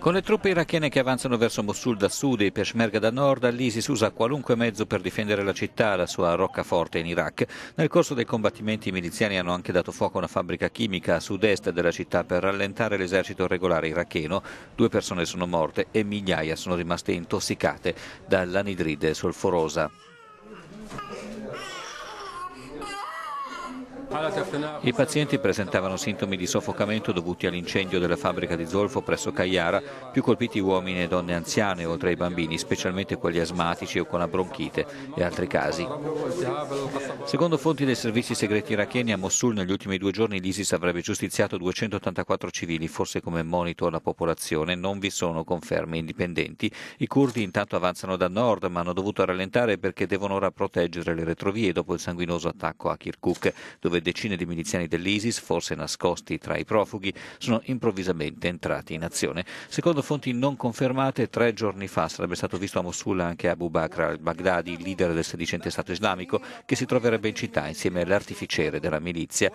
Con le truppe irachene che avanzano verso Mosul da sud e i Peshmerga da nord, l'ISIS usa qualunque mezzo per difendere la città, la sua roccaforte in Iraq. Nel corso dei combattimenti i miliziani hanno anche dato fuoco a una fabbrica chimica a sud-est della città per rallentare l'esercito regolare iracheno. Due persone sono morte e migliaia sono rimaste intossicate dall'anidride solforosa. I pazienti presentavano sintomi di soffocamento dovuti all'incendio della fabbrica di zolfo presso Cagliara, più colpiti uomini e donne anziane oltre ai bambini, specialmente quelli asmatici o con la bronchite e altri casi. Secondo fonti dei servizi segreti iracheni a Mosul negli ultimi due giorni l'ISIS avrebbe giustiziato 284 civili, forse come monito alla popolazione, non vi sono conferme indipendenti. I curdi intanto avanzano da nord ma hanno dovuto rallentare perché devono ora proteggere le retrovie dopo il sanguinoso attacco a Kirkuk, dove due decine di miliziani dell'ISIS, forse nascosti tra i profughi, sono improvvisamente entrati in azione. Secondo fonti non confermate, tre giorni fa sarebbe stato visto a Mosul anche Abu Bakr al-Baghdadi, leader del sedicente Stato islamico, che si troverebbe in città insieme all'artificiere della milizia.